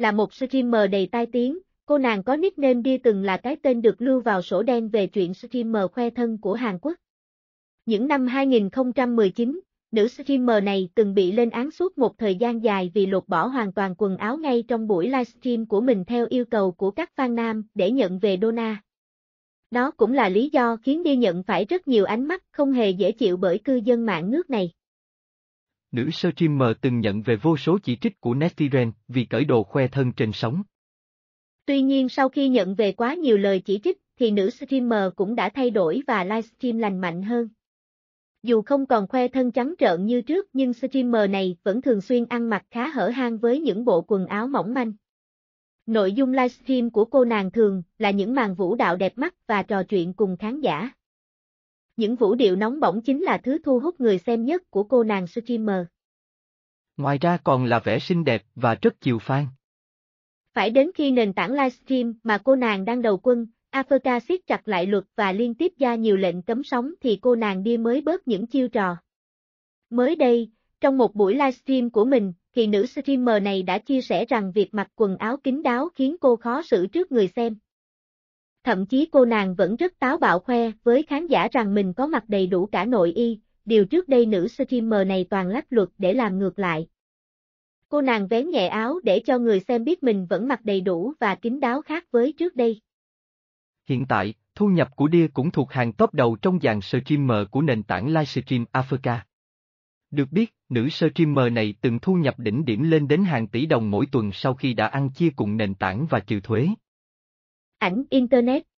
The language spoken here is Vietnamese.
là một streamer đầy tai tiếng, cô nàng có nickname đi từng là cái tên được lưu vào sổ đen về chuyện streamer khoe thân của Hàn Quốc. Những năm 2019, nữ streamer này từng bị lên án suốt một thời gian dài vì lột bỏ hoàn toàn quần áo ngay trong buổi livestream của mình theo yêu cầu của các fan nam để nhận về Dona. Đó cũng là lý do khiến đi nhận phải rất nhiều ánh mắt không hề dễ chịu bởi cư dân mạng nước này nữ streamer từng nhận về vô số chỉ trích của netizen vì cởi đồ khoe thân trên sóng. Tuy nhiên sau khi nhận về quá nhiều lời chỉ trích, thì nữ streamer cũng đã thay đổi và livestream lành mạnh hơn. Dù không còn khoe thân trắng trợn như trước nhưng streamer này vẫn thường xuyên ăn mặc khá hở hang với những bộ quần áo mỏng manh. Nội dung livestream của cô nàng thường là những màn vũ đạo đẹp mắt và trò chuyện cùng khán giả. Những vũ điệu nóng bỏng chính là thứ thu hút người xem nhất của cô nàng streamer. Ngoài ra còn là vẻ xinh đẹp và rất chiều phan. Phải đến khi nền tảng livestream mà cô nàng đang đầu quân, Africa siết chặt lại luật và liên tiếp ra nhiều lệnh cấm sóng thì cô nàng đi mới bớt những chiêu trò. Mới đây, trong một buổi livestream của mình, thì nữ streamer này đã chia sẻ rằng việc mặc quần áo kín đáo khiến cô khó xử trước người xem. Thậm chí cô nàng vẫn rất táo bạo khoe với khán giả rằng mình có mặt đầy đủ cả nội y, điều trước đây nữ streamer này toàn lách luật để làm ngược lại. Cô nàng vén nhẹ áo để cho người xem biết mình vẫn mặc đầy đủ và kín đáo khác với trước đây. Hiện tại, thu nhập của DIA cũng thuộc hàng top đầu trong dàn streamer của nền tảng livestream Africa. Được biết, nữ streamer này từng thu nhập đỉnh điểm lên đến hàng tỷ đồng mỗi tuần sau khi đã ăn chia cùng nền tảng và chịu thuế ảnh Internet